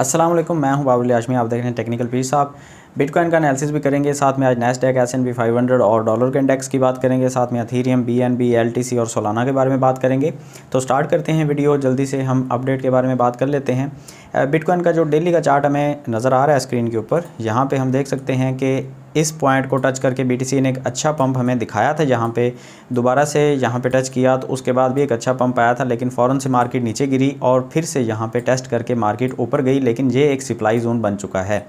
असलम मैं हूं बाबुल आजमी आप देख रहे हैं टेक्निकल पीस आप बिटकॉइन का एनालिसिस भी करेंगे साथ में आज Nasdaq S and P five hundred और डॉलर के इंडेक्स की बात करेंगे साथ में Ethereum B N B L T C और सोलाना के बारे में बात करेंगे तो स्टार्ट करते हैं वीडियो जल्दी से हम अपडेट के बारे में बात कर लेते हैं बिटकॉइन का जो डेली का चार्ट हमें नज़र आ रहा है स्क्रीन के ऊपर यहाँ पर हम देख सकते हैं कि इस पॉइंट को टच करके बीटीसी ने एक अच्छा पंप हमें दिखाया था जहाँ पे दोबारा से यहाँ पे टच किया तो उसके बाद भी एक अच्छा पंप आया था लेकिन फ़ौरन से मार्केट नीचे गिरी और फिर से यहाँ पे टेस्ट करके मार्केट ऊपर गई लेकिन ये एक सप्लाई जोन बन चुका है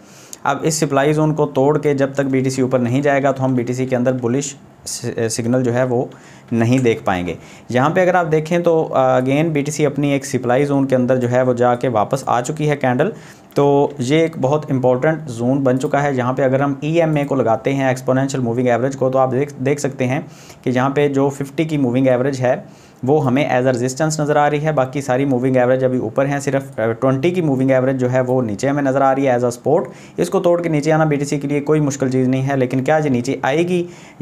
अब इस सप्लाई जोन को तोड़ के जब तक बी ऊपर नहीं जाएगा तो हम बी के अंदर बुलिश सिग्नल जो है वो नहीं देख पाएंगे यहाँ पे अगर आप देखें तो अगेन बीटीसी अपनी एक सप्लाई जोन के अंदर जो है वो जाके वापस आ चुकी है कैंडल तो ये एक बहुत इंपॉर्टेंट जोन बन चुका है जहाँ पे अगर हम ई e को लगाते हैं एक्सपोनेंशियल मूविंग एवरेज को तो आप देख देख सकते हैं कि यहाँ पे जो 50 की मूविंग एवरेज है वो हमें एज अ रजिस्टेंस नज़र आ रही है बाकी सारी मूविंग एवरेज अभी ऊपर हैं सिर्फ ट्वेंटी की मूविंग एवरेज जो है वो नीचे हमें नज़र आ रही है एज अ स्पोर्ट इसको तोड़ के नीचे आना बी के लिए कोई मुश्किल चीज़ नहीं है लेकिन क्या जो नीचे आएगी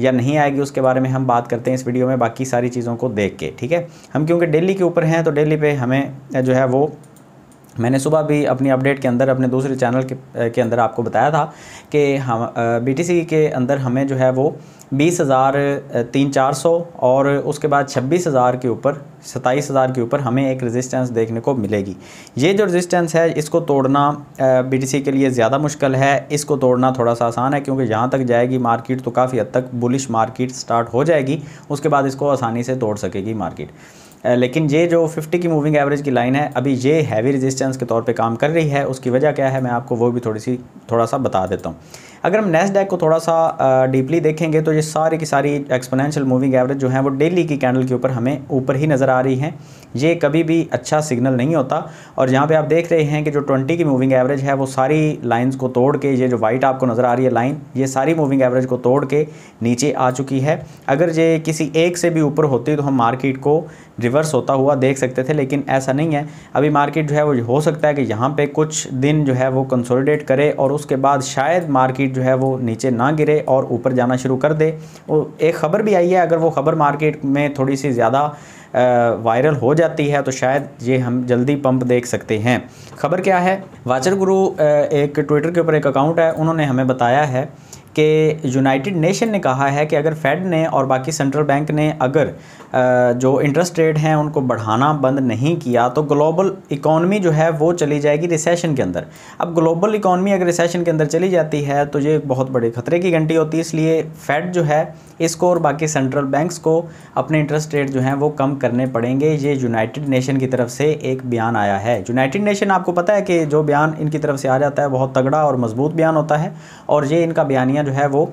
या नहीं आएगी उसके बारे में हम बात करते हैं इस वीडियो में बाकी सारी चीज़ों को देख के ठीक है हम क्योंकि डेली के ऊपर हैं तो डेली पे हमें जो है वो मैंने सुबह भी अपनी अपडेट के अंदर अपने दूसरे चैनल के, के अंदर आपको बताया था कि हम बी के अंदर हमें जो है वो बीस हज़ार तीन चार सौ और उसके बाद छब्बीस हज़ार के ऊपर सत्ताईस हज़ार के ऊपर हमें एक रेजिस्टेंस देखने को मिलेगी ये जो रेजिस्टेंस है इसको तोड़ना बी के लिए ज़्यादा मुश्किल है इसको तोड़ना थोड़ा सा आसान है क्योंकि जहाँ तक जाएगी मार्केट तो काफ़ी हद तक बुलिश मार्केट स्टार्ट हो जाएगी उसके बाद इसको आसानी से तोड़ सकेगी मार्केट लेकिन ये जो 50 की मूविंग एवरेज की लाइन है अभी ये हैवी रेजिस्टेंस के तौर पे काम कर रही है उसकी वजह क्या है मैं आपको वो भी थोड़ी सी थोड़ा सा बता देता हूँ अगर हम नेस्डेक को थोड़ा सा डीपली देखेंगे तो ये सारी की सारी एक्सपोनेंशियल मूविंग एवरेज जो है वो डेली की कैंडल के ऊपर हमें ऊपर ही नज़र आ रही है ये कभी भी अच्छा सिग्नल नहीं होता और यहाँ पे आप देख रहे हैं कि जो 20 की मूविंग एवरेज है वो सारी लाइंस को तोड़ के ये जो वाइट आपको नज़र आ रही है लाइन ये सारी मूविंग एवरेज को तोड़ के नीचे आ चुकी है अगर ये किसी एक से भी ऊपर होती तो हम मार्केट को रिवर्स होता हुआ देख सकते थे लेकिन ऐसा नहीं है अभी मार्केट जो है वो हो सकता है कि यहाँ पर कुछ दिन जो है वो कंसोलिडेट करे और उसके बाद शायद मार्केट जो है वो नीचे ना गिरे और ऊपर जाना शुरू कर दे और एक ख़बर भी आई है अगर वो ख़बर मार्केट में थोड़ी सी ज़्यादा वायरल हो जाती है तो शायद ये हम जल्दी पंप देख सकते हैं खबर क्या है वाचर गुरु एक ट्विटर के ऊपर एक अकाउंट है उन्होंने हमें बताया है कि यूनाइटेड नेशन ने कहा है कि अगर फेड ने और बाकी सेंट्रल बैंक ने अगर जो इंटरेस्ट रेट हैं उनको बढ़ाना बंद नहीं किया तो ग्लोबल इकॉनमी जो है वो चली जाएगी रिसेशन के अंदर अब ग्लोबल इकॉनमी अगर रिसेशन के अंदर चली जाती है तो ये बहुत बड़े खतरे की घंटी होती है इसलिए फेड जो है इसको और बाकी सेंट्रल बैंक्स को अपने इंटरेस्ट रेट जो हैं वो कम करने पड़ेंगे ये यूनाइटेड नेशन की तरफ से एक बयान आया है यूनाइटेड नेशन आपको पता है कि जो बयान इनकी तरफ से आ जाता है बहुत तगड़ा और मजबूत बयान होता है और ये इनका बयानिया जो है वो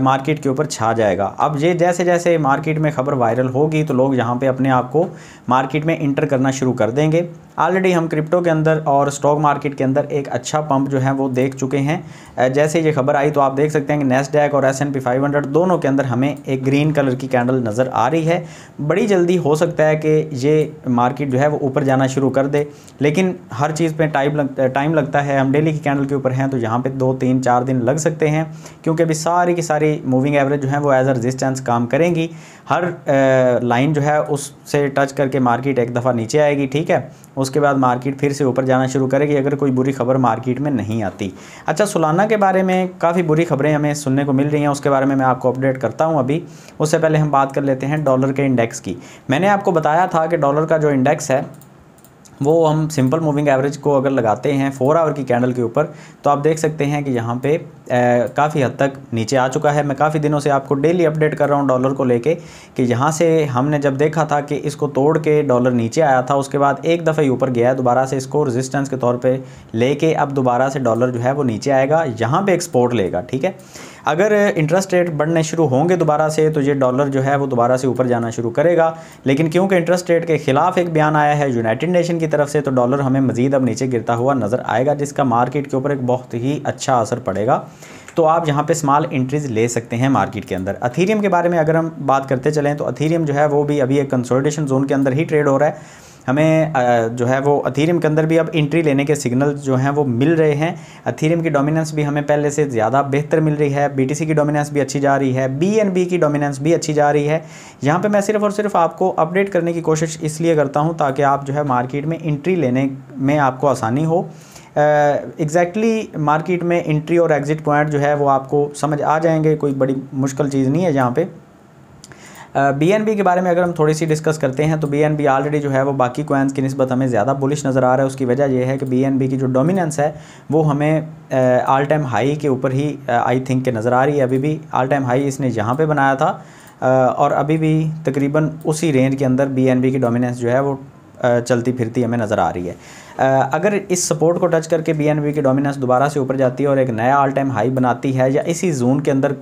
मार्केट के ऊपर छा जाएगा अब ये जैसे जैसे मार्केट में खबर वायरल होगी तो लोग यहाँ पे अपने आप को मार्केट में इंटर करना शुरू कर देंगे ऑलरेडी हम क्रिप्टो के अंदर और स्टॉक मार्केट के अंदर एक अच्छा पंप जो है वो देख चुके हैं जैसे ये खबर आई तो आप देख सकते हैं कि नेस्डैक और एस एन दोनों के अंदर हमें एक ग्रीन कलर की कैंडल नज़र आ रही है बड़ी जल्दी हो सकता है कि ये मार्केट जो है वो ऊपर जाना शुरू कर दे लेकिन हर चीज़ पर टाइम लग टाइम लगता है हम डेली की कैंडल के ऊपर हैं तो यहाँ पर दो तीन चार दिन लग सकते हैं क्योंकि क्योंकि अभी सारी की सारी मूविंग एवरेज जो है वो एज अ रजिस्टेंस काम करेंगी हर लाइन जो है उससे टच करके मार्केट एक दफ़ा नीचे आएगी ठीक है उसके बाद मार्केट फिर से ऊपर जाना शुरू करेगी अगर कोई बुरी खबर मार्केट में नहीं आती अच्छा सुलाना के बारे में काफ़ी बुरी खबरें हमें सुनने को मिल रही हैं उसके बारे में मैं आपको अपडेट करता हूँ अभी उससे पहले हम बात कर लेते हैं डॉलर के इंडेक्स की मैंने आपको बताया था कि डॉलर का जो इंडेक्स है वो हम सिंपल मूविंग एवरेज को अगर लगाते हैं फोर आवर की कैंडल के ऊपर तो आप देख सकते हैं कि यहाँ पे काफ़ी हद तक नीचे आ चुका है मैं काफ़ी दिनों से आपको डेली अपडेट कर रहा हूँ डॉलर को लेके कि यहाँ से हमने जब देखा था कि इसको तोड़ के डॉलर नीचे आया था उसके बाद एक दफ़े ऊपर गया है दोबारा से इसको रेजिस्टेंस के तौर पे लेके अब दोबारा से डॉलर जो है वो नीचे आएगा यहाँ पर एक्सपोर्ट लेगा ठीक है अगर इंटरेस्ट रेट बढ़ने शुरू होंगे दोबारा से तो ये डॉलर जो है वो दोबारा से ऊपर जाना शुरू करेगा लेकिन क्योंकि इंटरेस्ट रेट के ख़िलाफ़ एक बयान आया है यूनाइटेड नेशन की तरफ से तो डॉलर हमें मज़ीद अब नीचे गिरता हुआ नज़र आएगा जिसका मार्केट के ऊपर एक बहुत ही अच्छा असर पड़ेगा तो आप यहाँ पे स्मॉल एंट्रीज ले सकते हैं मार्केट के अंदर अथीरियम के बारे में अगर हम बात करते चलें तो अथीरियम जो है वो भी अभी एक कंसोलिडेशन जोन के अंदर ही ट्रेड हो रहा है हमें जो है वो अथीरियम के अंदर भी अब एंट्री लेने के सिग्नल जो हैं वो मिल रहे हैं अथीरियम की डोमिनेंस भी हमें पहले से ज़्यादा बेहतर मिल रही है बीटीसी की डोमिनेंस भी अच्छी जा रही है बीएनबी की डोमिनेंस भी अच्छी जा रही है यहाँ पे मैं सिर्फ और सिर्फ आपको अपडेट करने की कोशिश इसलिए करता हूँ ताकि आप जो है मार्केट में इंट्री लेने में आपको आसानी हो एग्जैक्टली uh, मार्केट में इंट्री और एग्ज़िट पॉइंट जो है वो आपको समझ आ जाएंगे कोई बड़ी मुश्किल चीज़ नहीं है यहाँ पे बी एन बी के बारे में अगर हम थोड़ी सी डिस्कस करते हैं तो बी एन बी ऑलरेडी जो है वो बाकी क्वेंस की नस्बत हमें ज़्यादा बुलिश नज़र आ रहा है उसकी वजह यह है कि बी एन बी की जो डोमिनेंस है वो हमें ऑल टाइम हाई के ऊपर ही आई uh, थिंक के नज़र आ रही है अभी भी ऑल टाइम हाई इसने यहाँ पर बनाया था uh, और अभी भी तकरीबन उसी रेंज के अंदर बी एन बी की डोमिनेंस जो है वो uh, चलती फिरती हमें नज़र आ रही है अगर इस सपोर्ट को टच करके बी की डोमिनेंस दोबारा से ऊपर जाती है और एक नया ऑल टाइम हाई बनाती है या इसी जोन के अंदर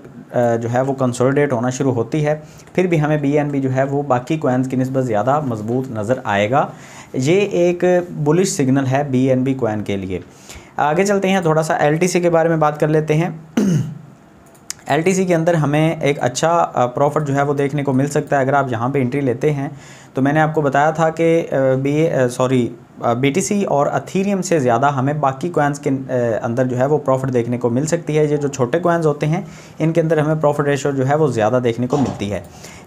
जो है वो कंसोलिडेट होना शुरू होती है फिर भी हमें बी जो है वो बाकी कोइंस की नस्बत ज़्यादा मजबूत नज़र आएगा ये एक बुलिश सिग्नल है बी एन बी कोइन के लिए आगे चलते हैं थोड़ा सा एल के बारे में बात कर लेते हैं एल के अंदर हमें एक अच्छा प्रॉफिट जो है वो देखने को मिल सकता है अगर आप यहाँ पर इंट्री लेते हैं तो मैंने आपको बताया था कि बी सॉरी बी और अथीरियम से ज़्यादा हमें बाकी कोइंस के अंदर जो है वो प्रॉफिट देखने को मिल सकती है ये जो छोटे कोइंस होते हैं इनके अंदर हमें प्रॉफिट रेशो जो है वो ज़्यादा देखने को मिलती है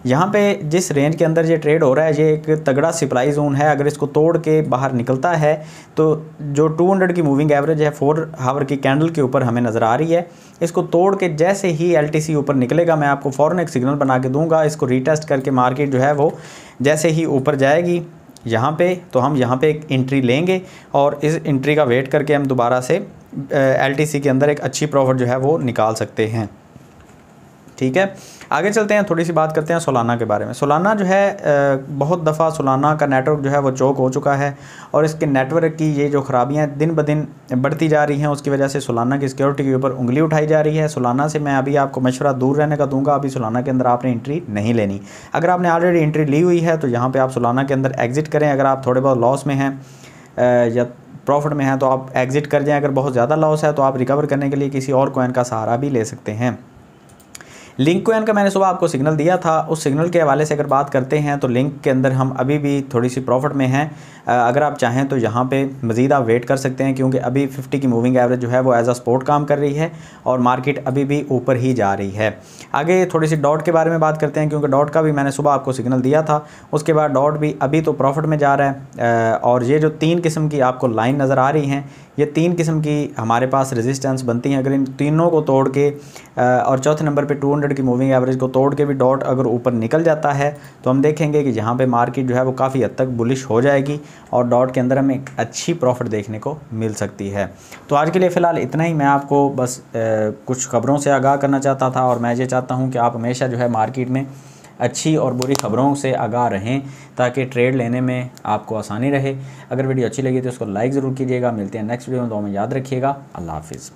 यहाँ पे जिस रेंज के अंदर ये ट्रेड हो रहा है ये एक तगड़ा सप्लाई जोन है अगर इसको तोड़ के बाहर निकलता है तो जो 200 की मूविंग एवरेज है फोर हावर की कैंडल के ऊपर हमें नज़र आ रही है इसको तोड़ के जैसे ही एल ऊपर निकलेगा मैं आपको फ़ौरन एक सिग्नल बना के दूंगा इसको रीटेस्ट करके मार्केट जो है वो जैसे ही ऊपर जाएगी यहाँ पे तो हम यहाँ पे एक इंट्री लेंगे और इस इंट्री का वेट करके हम दोबारा से एल के अंदर एक अच्छी प्रॉफिट जो है वो निकाल सकते हैं ठीक है आगे चलते हैं थोड़ी सी बात करते हैं सोलाना के बारे में सोलाना जो है बहुत दफ़ा सोलाना का नेटवर्क जो है वो चौक हो चुका है और इसके नेटवर्क की ये जो ख़राबियाँ दिन ब दिन बढ़ती जा रही हैं उसकी वजह से सोलाना की सिक्योरिटी के ऊपर उंगली उठाई जा रही है सोलाना से मैं अभी आपको मशवरा दूर रहने का दूंगा अभी सोलाना के अंदर आपने इंट्री नहीं लेनी अगर आपने ऑलरेडी इंट्री ली हुई है तो यहाँ पर आप सोलाना के अंदर एग्ज़िट करें अगर आप थोड़े बहुत लॉस में हैं या प्रॉफिट में हैं तो आप एग्ज़िट कर जाएँ अगर बहुत ज़्यादा लॉस है तो आप रिकवर करने के लिए किसी और कोइन का सहारा भी ले सकते हैं लिंक लिंकोन का मैंने सुबह आपको सिग्नल दिया था उस सिग्नल के हवाले से अगर बात करते हैं तो लिंक के अंदर हम अभी भी थोड़ी सी प्रॉफिट में हैं अगर आप चाहें तो यहाँ पे मज़ीद आप वेट कर सकते हैं क्योंकि अभी 50 की मूविंग एवरेज जो है वो एज आ स्पोर्ट काम कर रही है और मार्केट अभी भी ऊपर ही जा रही है आगे थोड़ी सी डॉट के बारे में बात करते हैं क्योंकि डॉट का भी मैंने सुबह आपको सिग्नल दिया था उसके बाद डॉट भी अभी तो प्रॉफिट में जा रहा है और ये जो तीन किस्म की आपको लाइन नज़र आ रही हैं ये तीन किस्म की हमारे पास रेजिस्टेंस बनती हैं अगर इन तीनों को तोड़ के और चौथे नंबर पर टू 500 की मूविंग एवरेज को तोड़ के भी डॉट अगर ऊपर निकल जाता है तो हम देखेंगे कि जहाँ पे मार्केट जो है वो काफ़ी हद तक बुलिश हो जाएगी और डॉट के अंदर हमें एक अच्छी प्रॉफिट देखने को मिल सकती है तो आज के लिए फ़िलहाल इतना ही मैं आपको बस ए, कुछ खबरों से आगाह करना चाहता था और मैं ये चाहता हूँ कि आप हमेशा जो है मार्केट में अच्छी और बुरी खबरों से आगाह रहें ताकि ट्रेड लेने में आपको आसानी रहे अगर वीडियो अच्छी लगी तो उसको लाइक ज़रूर कीजिएगा मिलते हैं नेक्स्ट वीडियो में दो तो में याद रखिएगा अल्लाह हाफिज़